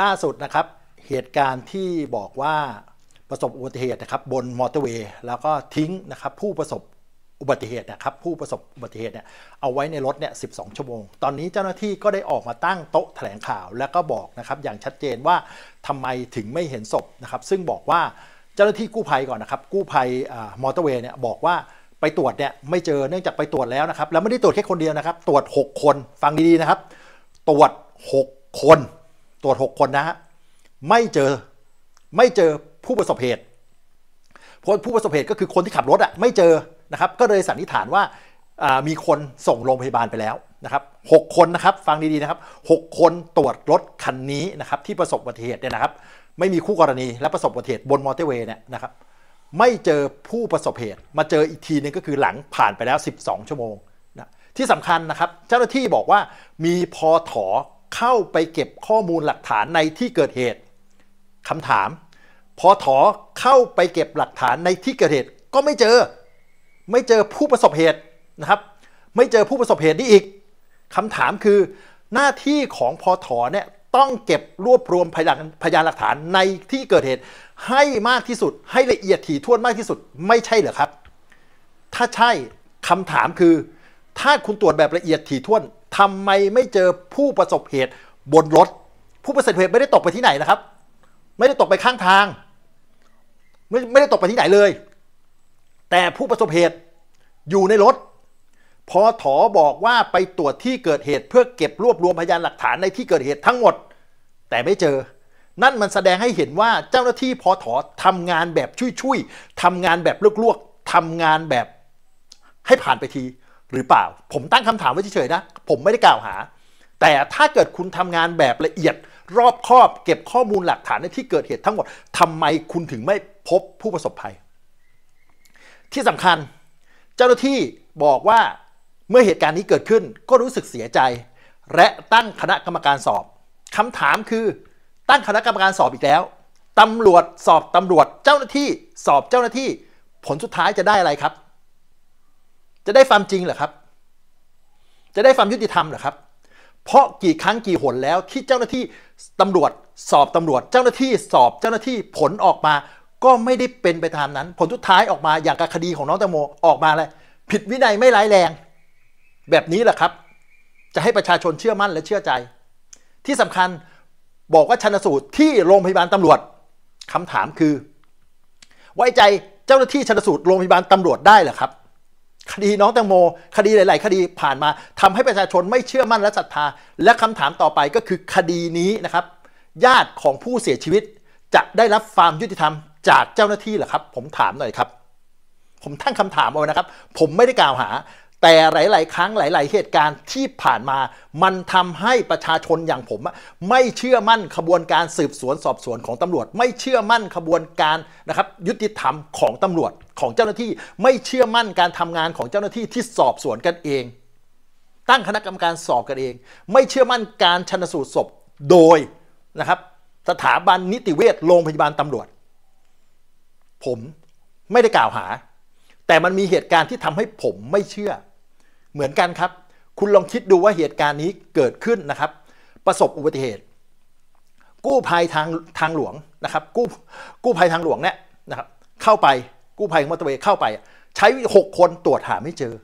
ล่าสุดนะครับ เหตุการณ์ที่บอกว่าประสบอุบัติเหตุนะครับบนมอเตอร์เวย์แล้วก็ทิ้งนะครับ ผู้ประสบอุบัติเหตุนะครับ ผู้ประสบอุบัติเหตุเนี่ยเอาไว้ในรถเนี่ยสิชั่วโมง ตอนนี้เจ้าหน้าที่ก็ได้ออกมาตั้งโต๊ะแถลงข่าวแล้วก็บอกนะครับอย่างชัดเจนว่าทำไมถึงไม่เห็นศพนะครับซึ่งบอกว่าเจ้าหน้าที่กู้ภัยก่อนนะครับกู้ภัยมอเตอร์เวย์เนี่ยบอกว่าไปตรวจเนี่ยไม่เจอเนื่องจากไปตรวจแล้วนะครับ แล้วไม่ได้ตรวจแค่คนเดียวนะครับ ตรวจ 6 คนฟังดีๆนะครับ ตรวจ 6 คนตรวจ6คนนะฮะไม่เจอไม่เจอผู้ประสบเหตุผลผู้ประสบเหตุก็คือคนที่ขับรถอะไม่เจอนะครับ ก็เลยสันนิษฐานว่ามีคนส่งโรงพยาบาลไปแล้วนะครับหคนนะครับฟังดีๆนะครับหคนตรวจรถคันนี้นะครับที่ประสบอุบัติเหตุเนี่ยนะครับ ไม่มีคู่กรณีและประสบอุบัติเหตุบนมอเตอร์เวย์เนี่ยนะครับ ไม่เจอผู้ประสบเหตุ มาเจออีกทีนึงก็คือหลังผ่านไปแล้ว 12 ชั่วโมงนะที่สำคัญนะครับเจ้าหน้าที่บอกว่ามีพอถอเข้าไปเก็บข้อมูลหลักฐานในที่เกิดเหตุ คำถาม พอถอเข้าไปเก็บหลักฐานในที่เกิดเหตุก็ไม่เจอ ไม่เจอผู้ประสบเหตุนะครับ ไม่เจอผู้ประสบเหตุนี่อีกคำถามคือ หน้าที่ของพอถอเนี่ยต้องเก็บรวบรวมพยานพยานหลักฐานในที่เกิดเหตุให้มากที่สุดให้ละเอียดถี่ถ้วนมากที่สุดไม่ใช่เหรอครับ ถ้าใช่คำถามคือถ้าคุณตรวจแบบละเอียดถี่ถ้วนทำไม ไม่เจอผู้ประสบเหตุบนรถ ผู้ประสบเหตุไม่ได้ตกไปที่ไหนนะครับ ไม่ได้ตกไปข้างทางไม่ไม่ได้ตกไปที่ไหนเลย แต่ผู้ประสบเหตุอยู่ในรถพอถอบอกว่าไปตรวจที่เกิดเหตุ เพื่อเก็บรวบรวมพยานหลักฐานในที่เกิดเหตุทั้งหมด แต่ไม่เจอ นั่นมันแสดงให้เห็นว่าเจ้าหน้าที่พอถอทำงานแบบช่วยๆทำงานแบบลวกๆทำงานแบบ ให้ผ่านไปทีหรือเปล่า ผมตั้งคำถามไว้เฉยๆนะ ผมไม่ได้กล่าวหา แต่ถ้าเกิดคุณทำงานแบบละเอียด รอบคอบเก็บข้อมูลหลักฐานในที่เกิดเหตุทั้งหมดทำไมคุณถึงไม่พบผู้ประสบภัย ที่สำคัญ เจ้าหน้าที่บอกว่าเมื่อเหตุการณ์นี้เกิดขึ้นก็รู้สึกเสียใจ และตั้งคณะกรรมการสอบ คำถามคือ ตั้งคณะกรรมการสอบอีกแล้วตำรวจสอบตำรวจเจ้าหน้าที่สอบเจ้าหน้าที่ ผลสุดท้ายจะได้อะไรครับจะได้ความจริงเหรอครับ จะได้ความยุติธรรมเหรอครับ เพราะกี่ครั้งกี่หนแล้วที่เจ้าหน้าที่ตำรวจสอบตำรวจ เจ้าหน้าที่สอบเจ้าหน้าที่ผลออกมา ก็ไม่ได้เป็นไปตามนั้น ผลทุดท้ายออกมาอย่างกับคดีของน้องตะโมออกมาเลยผิดวินัยไม่ร้ายแรง แบบนี้แหละครับ จะให้ประชาชนเชื่อมั่นและเชื่อใจ ที่สำคัญบอกว่าชันสูตรที่โรงพยาบาลตำรวจคำถามคือ ไว้ใจเจ้าหน้าที่ชันสูตรโรงพยาบาลตำรวจได้เหรอครับคดีน้องแตงโม คดีหลายๆ คดีผ่านมาทำให้ประชาชนไม่เชื่อมั่นและศรัทธา และคำถามต่อไปก็คือคดีนี้นะครับ ญาติของผู้เสียชีวิต จะได้รับความยุติธรรมจากเจ้าหน้าที่หรือครับ ผมถามหน่อยครับ ผมตั้งคำถามเอาไว้นะครับ ผมไม่ได้กล่าวหาแต่ หลาย ๆ ครั้งหลายๆเหตุการณ์ที่ผ่านมา มันทำให้ประชาชนอย่างผม ไม่เชื่อมั่นขบวนการสืบสวนสอบสวนของตำรวจ ไม่เชื่อมั่นขบวนการนะครับยุติธรรม ของตำรวจของเจ้าหน้าที่ ไม่เชื่อมั่นการทำงานของเจ้าหน้าที่ที่สอบสวนกันเอง ตั้งคณะกรรมการสอบกันเอง ไม่เชื่อมั่นการชนสูตรศพโดยนะครับ สถาบันนิติเวชโรงพยาบาลตำรวจ ผมไม่ได้กล่าวหา แต่มันมีเหตุการณ์ที่ทำให้ผมไม่เชื่อเหมือนกันครับ คุณลองคิดดูว่าเหตุการณ์นี้เกิดขึ้นนะครับ ประสบอุบัติเหตุ กู้ภัยทางทางหลวงนะครับ กู้กู้ภัยทางหลวงเนี่ยนะครับ เข้าไปกู้ภัยมอเตอร์เวย์เข้าไป ใช้ 6 คนตรวจหาไม่เจอ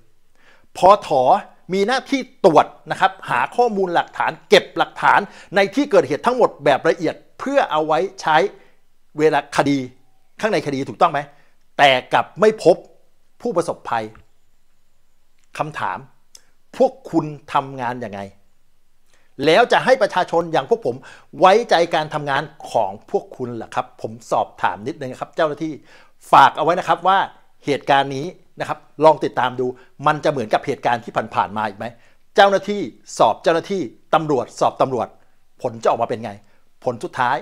พอถอมีหน้าที่ตรวจนะครับหาข้อมูลหลักฐานเก็บหลักฐานในที่เกิดเหตุทั้งหมดแบบละเอียด เพื่อเอาไว้ใช้เวลาคดีข้างในคดีถูกต้องไหม แต่กลับไม่พบผู้ประสบภัยคำถามพวกคุณทำงานยังไง แล้วจะให้ประชาชนอย่างพวกผมไว้ใจการทำงานของพวกคุณเหรอครับ ผมสอบถามนิดนึงครับ เจ้าหน้าที่ฝากเอาไว้นะครับ ว่าเหตุการณ์นี้นะครับ ลองติดตามดู มันจะเหมือนกับเหตุการณ์ที่ผ่านๆมาอีกไหมเจ้าหน้าที่สอบเจ้าหน้าที่ตำรวจสอบตำรวจ ผลจะออกมาเป็นไง ผลสุดท้าย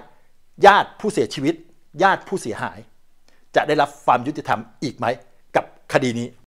ญาติผู้เสียชีวิต ญาติผู้เสียหาย จะได้รับความยุติธรรมอีกไหม กับคดีนี้